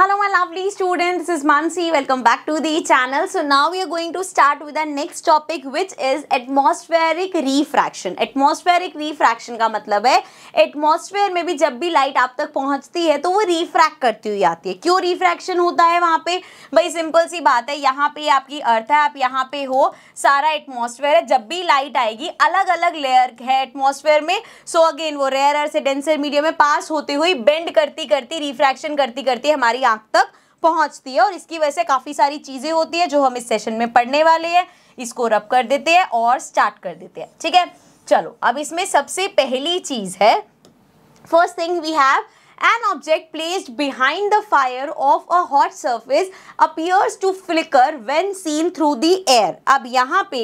hello my lovely students this is Mansi welcome back to the channel so now we are going to start with the next topic which is atmospheric refraction atmospheric refraction ka matlab hai atmosphere mein bhi jab bhi light aap tak pahunchti hai to wo refract karti hui aati hai kyun refraction hota hai wahan pe bhai simple si baat hai yahan pe aapki earth hai aap yahan pe ho sara atmosphere hai jab bhi light aayegi alag alag layer hai atmosphere mein so again wo rarer se denser medium mein pass hote hue bend karti karti refraction karti karti hamari आंख तक पहुंचती है और इसकी वजह से काफ़ी सारी चीज़ें होती है जो हम इस सेशन में पढ़ने वाले हैं इसको रब कर देते हैं और स्टार्ट कर देते हैं ठीक है चलो अब इसमें सबसे पहली चीज़ है first thing we have an object placed behind the fire of a hot surface appears to flicker when seen through the air. अब यहाँ पे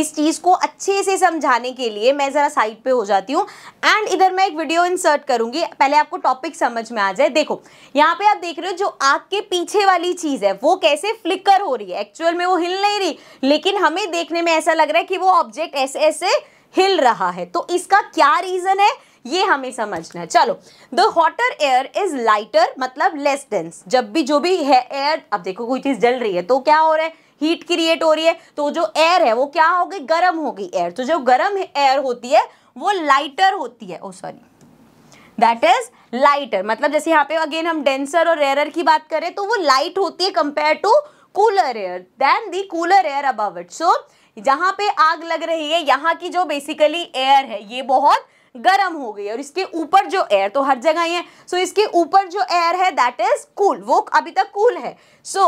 इस चीज़ को अच्छे से समझाने के लिए मैं ज़रा साइड पे हो जाती हूँ एंड इधर मैं एक वीडियो इंसर्ट करूंगी पहले आपको टॉपिक समझ में आ जाए देखो यहाँ पे आप देख रहे हो जो आग के पीछे वाली चीज़ है वो कैसे फ्लिकर हो रही है एक्चुअल में वो हिल नहीं रही लेकिन हमें देखने में ऐसा लग रहा है कि वो ऑब्जेक्ट ऐसे ऐसे हिल रहा है तो इसका क्या रीज़न है ये हमें समझना है चलो the hotter air is lighter मतलब लेस डेंस जब भी जो भी है एयर अब देखो कोई चीज़ जल रही है तो क्या हो रहा है हीट क्रिएट हो रही है तो जो एयर है वो क्या हो गई गर्म हो गई एयर तो जो गर्म एयर होती है वो लाइटर होती है oh sorry that is lighter मतलब जैसे यहाँ पे अगेन हम डेंसर और रेयर की बात करें तो वो लाइट होती है compare to cooler air then the cooler air about so जहाँ पे आग लग रही है यहाँ की जो बेसिकली एयर है ये बहुत गर्म हो गई और इसके ऊपर जो एयर तो हर जगह ही है सो so, इसके ऊपर जो एयर है दैट इज कूल वो अभी तक कूल है so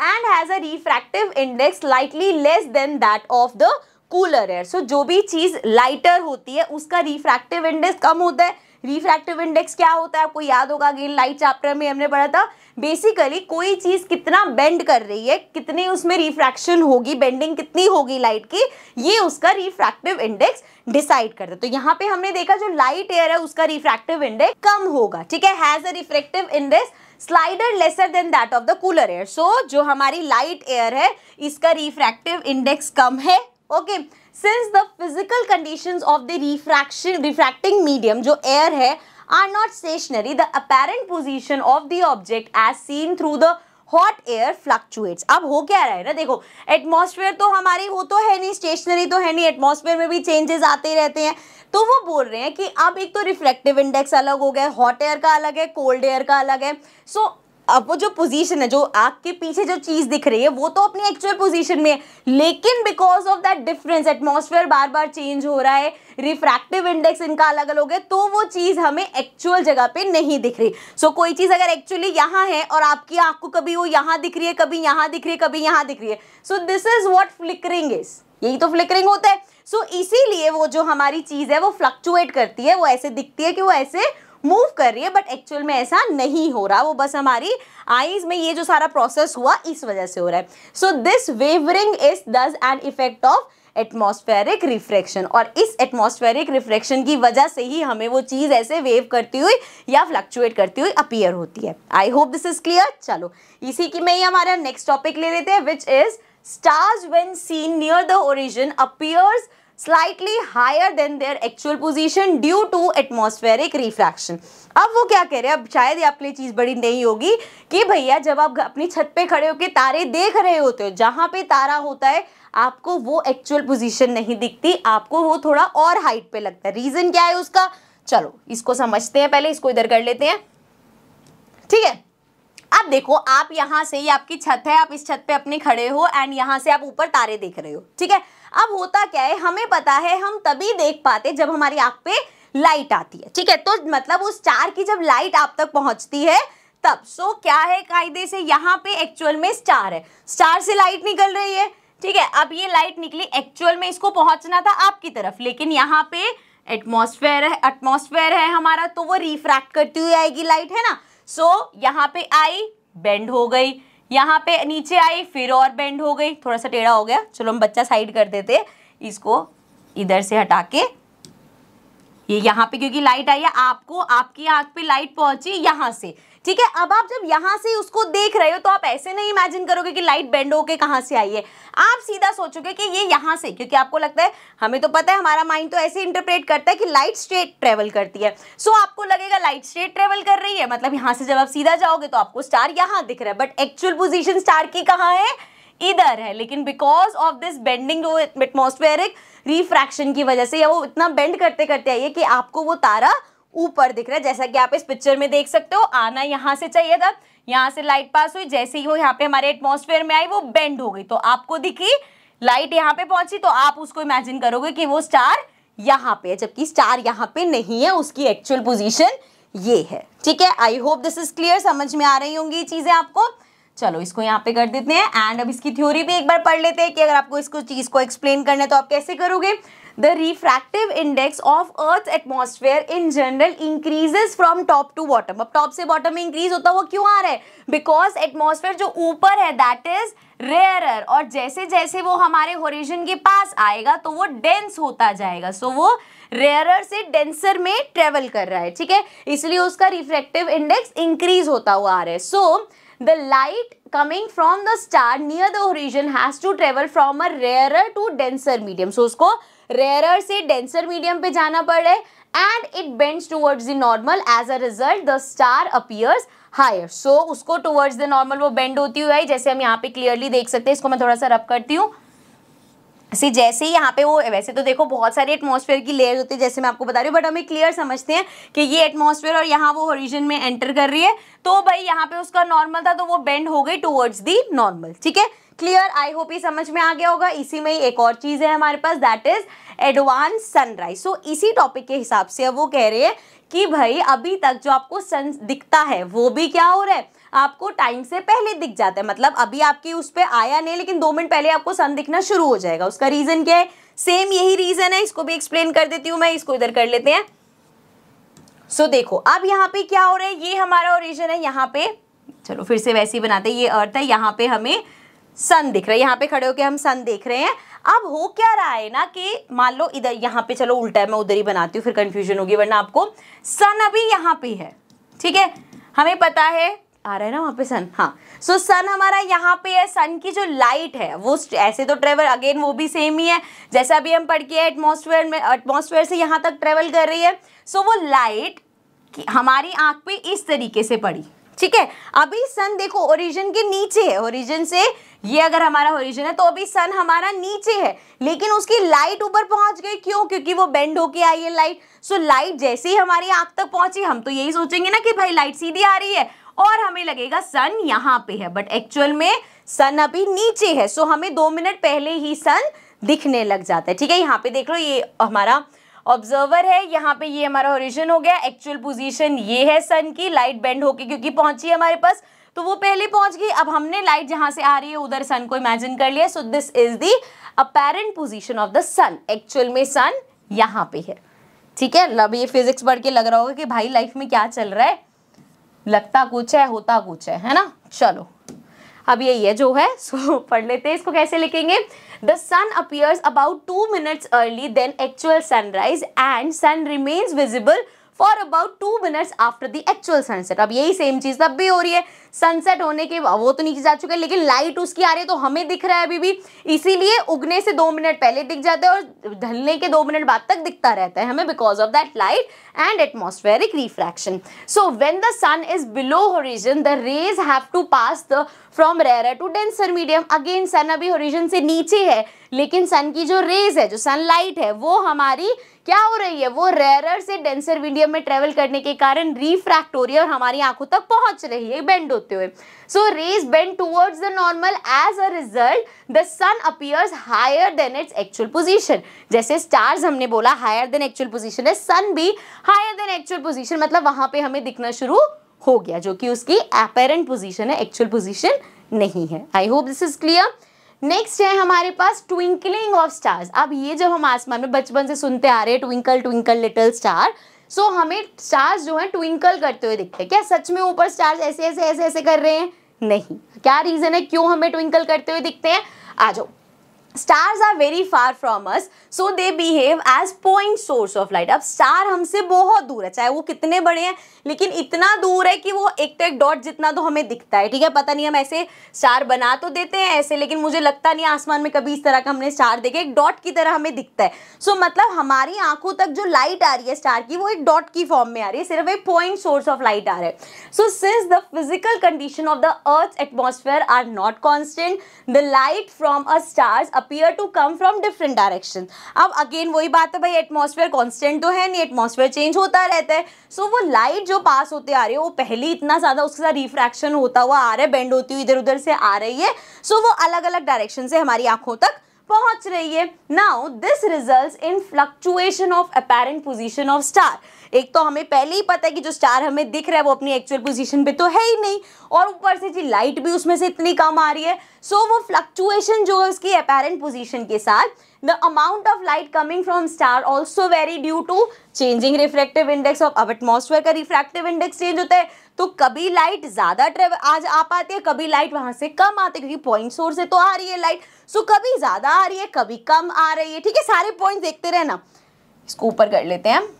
and has a refractive index lightly less than that of the cooler air so जो भी चीज़ लाइटर होती है उसका रिफ्रैक्टिव इंडेक्स कम होता है रिफ्रैक्टिव इंडेक्स क्या होता है आपको याद होगा अगेन लाइट चैप्टर में हमने पढ़ा था बेसिकली कोई चीज़ कितना बेंड कर रही है कितनी उसमें रिफ्रैक्शन होगी बेंडिंग कितनी होगी लाइट की ये उसका रिफ्रैक्टिव इंडेक्स डिसाइड करता है तो यहाँ पे हमने देखा जो लाइट एयर है उसका रिफ्रैक्टिव इंडेक्स कम होगा ठीक है has a refractive index slightly lesser than that of the cooler air so जो हमारी लाइट एयर है इसका रिफ्रैक्टिव इंडेक्स कम है okay okay. Since the physical conditions of the refraction refracting medium जो एयर है are not stationary the apparent position of the object as seen through the hot air fluctuates अब हो क्या रहा है ना देखो एटमोसफेयर तो हमारी वो तो है नहीं स्टेशनरी तो है नहीं एटमोसफेयर में भी चेंजेस आते ही रहते हैं तो वो बोल रहे हैं कि अब एक तो रिफ्लेक्टिव इंडेक्स अलग हो गया हॉट एयर का अलग है कोल्ड एयर का अलग है सो so, अब वो जो पोजीशन है जो आग के पीछे जो चीज़ दिख रही है वो तो अपनी एक्चुअल पोजीशन में है लेकिन because of that difference atmosphere बार बार चेंज हो रहा है रिफ्रैक्टिव इंडेक्स इनका अलग अलग है तो वो चीज़ हमें एक्चुअल जगह पे नहीं दिख रही सो so, कोई चीज़ अगर एक्चुअली यहाँ है और आपकी आँख को कभी वो यहाँ दिख रही है कभी यहाँ दिख रही है कभी यहाँ दिख रही है so this is what flickering is यही तो फ्लिकरिंग होता है सो so, इसीलिए वो जो हमारी चीज़ है वो फ्लक्चुएट करती है वो ऐसे दिखती है कि वो ऐसे मूव कर रही है बट एक्चुअल में ऐसा नहीं हो रहा वो बस हमारी आईज में ये जो सारा प्रोसेस हुआ इस वजह से हो रहा है so this wavering is thus an effect of atmospheric refraction और इस एटमोस्फेरिक रिफ्रैक्शन की वजह से ही हमें वो चीज़ ऐसे वेव करती हुई या फ्लक्चुएट करती हुई अपीयर होती है I hope this is clear चलो इसी की मैं ही हमारा नेक्स्ट टॉपिक ले लेते हैं which is stars when seen near the origin appears slightly higher than their actual position due to atmospheric refraction अब वो क्या कह रहे हैं अब शायद आपके लिए चीज़ बड़ी नहीं होगी कि भैया जब आप अपनी छत पे खड़े होकर तारे देख रहे होते हो जहाँ पे तारा होता है आपको वो एक्चुअल पोजिशन नहीं दिखती आपको वो थोड़ा और हाइट पे लगता है रीज़न क्या है उसका चलो इसको समझते हैं पहले इसको इधर कर लेते हैं ठीक है अब देखो आप यहाँ से ये आपकी छत है आप इस छत पे अपने खड़े हो एंड यहाँ से आप ऊपर तारे देख रहे हो ठीक है अब होता क्या है हमें पता है हम तभी देख पाते जब हमारी आंख पे लाइट आती है ठीक है तो मतलब उस स्टार की जब लाइट आप तक पहुंचती है तब सो क्या है कायदे से यहाँ पे एक्चुअल में स्टार है स्टार से लाइट निकल रही है ठीक है अब ये लाइट निकली एक्चुअल में इसको पहुंचना था आपकी तरफ लेकिन यहाँ पे एटमोस्फेयर है एटमोसफेयर है हमारा तो वो रिफ्रैक्ट करती हुई आएगी लाइट है ना सो so, यहाँ पे आई बेंड हो गई यहाँ पे नीचे आई फिर और बेंड हो गई थोड़ा सा टेढ़ा हो गया चलो हम बच्चा साइड कर देते इसको इधर से हटा के ये यहाँ पे क्योंकि लाइट आई है आपको आपकी आंख पे लाइट पहुंची यहाँ से ठीक है अब आप जब यहां से उसको देख रहे हो तो आप ऐसे नहीं इमेजिन करोगे कि लाइट बेंड होके कहाँ से आई है आप सीधा सोचोगे कि ये यहां से क्योंकि आपको लगता है हमें तो पता है हमारा माइंड तो ऐसे इंटरप्रेट करता है कि लाइट स्ट्रेट ट्रेवल करती है सो so, आपको लगेगा लाइट स्ट्रेट ट्रेवल कर रही है मतलब यहाँ से जब आप सीधा जाओगे तो आपको स्टार यहाँ दिख रहा है बट एक्चुअल पोजिशन स्टार की कहाँ है इधर है लेकिन because of this bending atmospheric refraction की वजह से या वो इतना बेंड करते करते आइए कि आपको वो तारा ऊपर दिख रहा है जैसा कि आप इस पिक्चर में देख सकते हो आना यहाँ से चाहिए था यहाँ से लाइट पास हुई जैसे ही वो यहाँ पे हमारे एटमोसफेयर में आई वो बेंड हो गई तो आपको दिखी लाइट यहाँ पे पहुंची तो आप उसको इमेजिन करोगे कि वो स्टार यहाँ पे है जबकि स्टार यहाँ पे नहीं है उसकी एक्चुअल पोजिशन ये है ठीक है I hope this is clear समझ में आ रही होंगी ये चीज़ें आपको चलो इसको यहाँ पे कर देते हैं एंड अब इसकी थ्योरी भी एक बार पढ़ लेते हैं कि अगर आपको इसको चीज़ को एक्सप्लेन करना है तो आप कैसे करोगे the refractive index of earth's atmosphere in general increases from top to bottom ab top se bottom mein increase hota है वो क्यों आ रहा है because atmosphere jo upar hai that is rarer aur jaise jaise wo hamare horizon ke paas aayega to wo dense hota jayega so, wo rarer से denser में travel कर रहा है ठीक है इसलिए उसका रिफ्रेक्टिव इंडेक्स इंक्रीज होता हुआ आ रहा है so the light coming from the star near the origin has to travel from a rarer to denser medium so उसको रेयर से डेंसर मीडियम पे जाना पड़ रहा है and it bends towards the normal as a result the star appears higher so उसको towards the normal वो bend होती हुई जैसे हम यहाँ पे क्लियरली देख सकते हैं इसको मैं थोड़ा सा रब करती हूँ सी जैसे ही यहाँ पे वो वैसे तो देखो बहुत सारे एटमॉस्फेयर की लेयर होती है जैसे मैं आपको बता रही हूँ बट हमें क्लियर समझते हैं कि ये एटमॉस्फेयर और यहाँ वो ओरिजिन में एंटर कर रही है तो भाई यहाँ पे उसका नॉर्मल था तो वो बेंड हो गई टुवर्ड्स दी नॉर्मल ठीक है क्लियर आई होप ये समझ में आ गया होगा इसी में ही एक और चीज़ है हमारे पास that is advance sunrise so इसी टॉपिक के हिसाब से अब वो कह रहे हैं कि भाई अभी तक जो आपको सन दिखता है वो भी क्या हो रहा है आपको टाइम से पहले दिख जाता है मतलब अभी आपकी उस पर आया नहीं लेकिन दो मिनट पहले आपको सन दिखना शुरू हो जाएगा उसका रीज़न क्या है सेम यही रीज़न है इसको भी एक्सप्लेन कर देती हूँ मैं इसको इधर कर लेते हैं सो so, देखो अब यहाँ पे क्या हो रहा है ये हमारा ओरिजन है यहाँ पे चलो फिर से वैसे ही बनाते हैं ये अर्थ है यहाँ पे हमें सन दिख रहा है यहाँ पे खड़े होकर हम सन देख रहे हैं अब हो क्या रहा है ना कि मान लो इधर यहाँ पे चलो उल्टा है मैं उधर ही बनाती हूँ फिर कंफ्यूजन होगी वरना आपको सन अभी यहाँ पे है ठीक है हमें पता है आ रहा है ना वहाँ पे सन हाँ सो so, सन हमारा यहाँ पे है सन की जो लाइट है वो ऐसे तो ट्रेवल अगेन वो भी सेम ही है जैसा अभी हम पढ़ के एटमोसफेयर में एटमोसफेयर से यहाँ तक ट्रेवल कर रही है सो so, वो लाइट हमारी आँख पे इस तरीके से पड़ी ठीक है अभी सन देखो ओरिजिन के नीचे है ओरिजिन से ये अगर हमारा ओरिजिन है तो अभी सन हमारा नीचे है लेकिन उसकी लाइट ऊपर पहुंच गई क्यों क्योंकि वो बेंड होके आई है लाइट सो लाइट जैसे ही हमारी आंख तक पहुंची हम तो यही सोचेंगे ना कि भाई लाइट सीधी आ रही है और हमें लगेगा सन यहाँ पे है बट एक्चुअल में सन अभी नीचे है सो हमें दो मिनट पहले ही सन दिखने लग जाता है ठीक है यहाँ पे देख लो ये हमारा ऑब्जर्वर है यहाँ पे ये हमारा ओरिजिन हो गया एक्चुअल पोजीशन ये है सन की लाइट बेंड होके क्योंकि पहुंची है हमारे पास तो वो पहले पहुंच गई अब हमने लाइट जहां से आ रही है उधर सन को इमेजिन कर लिया so this is the apparent position of the sun actual में सन यहाँ पे है ठीक है अब ये फिजिक्स पढ़ के लग रहा होगा कि भाई लाइफ में क्या चल रहा है लगता कुछ है होता कुछ है है ना चलो अब ये ये जो है सो पढ़ लेते हैं इसको कैसे लिखेंगे the sun appears about two minutes early than actual sunrise and sun remains visible for about two minutes after the actual sunset अब यही सेम चीज़ अब भी हो रही है सनसेट होने के वो तो नीचे जा चुके हैं लेकिन लाइट उसकी आ रही है तो हमें दिख रहा है अभी भी इसीलिए उगने से दो मिनट पहले दिख जाता है और ढलने के दो मिनट बाद तक दिखता रहता है हमें because of that light and atmospheric refraction so when the sun is below horizon the rays have to pass the from rare to denser medium again sun अभी होरिजन से नीचे है लेकिन सन की जो रेज है जो सनलाइट है वो हमारी क्या हो रही है वो रेरर से डेंसर मीडियम में ट्रेवल करने के कारण रिफ्रैक्ट हो रही है और हमारी आंखों तक पहुंच रही है बेंड होते हुए so rays bend towards the normal as a result the sun appears higher than its actual position जैसे स्टार्स हमने बोला हायर देन एक्चुअल पोजिशन है सन भी हायर देन एक्चुअल पोजिशन मतलब वहां पर हमें दिखना शुरू हो गया जो कि उसकी अपेरेंट पोजिशन है एक्चुअल पोजिशन नहीं है I hope this is clear next है हमारे पास ट्विंकलिंग ऑफ स्टार्स अब ये जब हम आसमान में बचपन से सुनते आ रहे हैं twinkle twinkle little star so so, हमें स्टार्स जो है ट्विंकल करते हुए दिखते हैं क्या सच में ऊपर स्टार्स ऐसे ऐसे ऐसे ऐसे कर रहे हैं नहीं क्या रीज़न है क्यों हमें ट्विंकल करते हुए दिखते हैं आ जाओ stars are very far from us so they behave as point source of light अब स्टार हमसे बहुत दूर है चाहे वो कितने बड़े हैं लेकिन इतना दूर है कि वो एक तो एक डॉट जितना तो हमें दिखता है ठीक है पता नहीं हम ऐसे स्टार बना तो देते हैं ऐसे लेकिन मुझे लगता नहीं आसमान में कभी इस तरह का हमने स्टार देखे एक डॉट की तरह हमें दिखता है सो so, मतलब हमारी आंखों तक जो लाइट आ रही है स्टार की वो एक डॉट की फॉर्म में आ रही है सिर्फ एक पॉइंट सोर्स ऑफ लाइट आ रहा है so since the physical condition of the earth atmosphere are not constant the light from a stars appear to come from different direction अब अगेन वही बात है भाई एटमोसफेयर कॉन्स्टेंट तो है नहीं एटमोसफेयर चेंज होता रहता है सो so, वो लाइट जो पास होते आ रही है वो पहले इतना ज़्यादा उसके साथ रिफ्रैक्शन होता हुआ आ रहा है बेंड होती हुई इधर उधर से आ रही है सो so, वो अलग अलग डायरेक्शन से हमारी आंखों तक पहुंच रही है now this result in fluctuation of apparent position of star एक तो हमें पहले ही पता है कि जो स्टार हमें दिख रहा है वो अपनी एक्चुअल पोजिशन पे तो है ही नहीं और ऊपर से जी लाइट भी उसमें से इतनी कम आ रही है सो so, वो फ्लक्चुएशन जो है उसकी अपेरेंट पोजिशन के साथ the amount of light coming from star also vary due to changing refractive index of अब एटमोसफेयर का रिफ्रैक्टिव इंडेक्स चेंज होता है तो कभी लाइट ज़्यादा ट्रेवल आज आ पाती है कभी लाइट वहाँ से कम आती है क्योंकि पॉइंट सोर से तो आ रही है लाइट सो so, कभी ज़्यादा आ रही है कभी कम आ रही है ठीक है सारे पॉइंट देखते रहे ना इसको ऊपर कर लेते हैं हम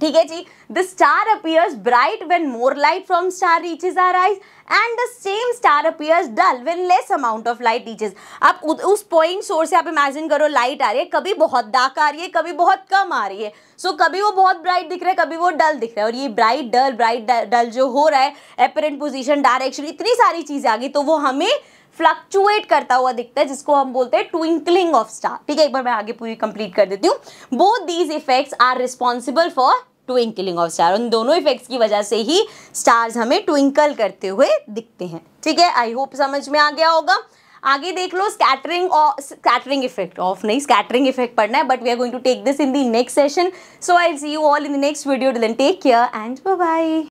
ठीक है जी the star appears bright when more light from star reaches our eyes and the same star appears dull when less amount of light reaches आप उस पॉइंट सोर्स से आप इमेजिन करो लाइट आ रही है कभी बहुत डार्क आ रही है कभी बहुत कम आ रही है सो so, कभी वो बहुत ब्राइट दिख रहा है कभी वो डल दिख रहा है और ये ब्राइट डल ब्राइट डल जो हो रहा है अपेरेंट पोजिशन डायरेक्शन इतनी सारी चीज़ें आ गई तो वो हमें फ्लक्चुएट करता हुआ दिखता है जिसको हम बोलते हैं ट्विंकलिंग ऑफ स्टार ठीक है एक बार मैं आगे पूरी कंप्लीट कर देती हूँ both these effects are responsible for twinkling of star उन दोनों इफेक्ट्स की वजह से ही स्टार्स हमें ट्विंकल करते हुए दिखते हैं ठीक है आई होप समझ में आ गया होगा आगे देख लो स्कैटरिंग और स्कैटरिंग इफेक्ट ऑफ नहीं स्कैटरिंग इफेक्ट पढ़ना है but we are going to take this in the next session so I see you all in the next video take care and bye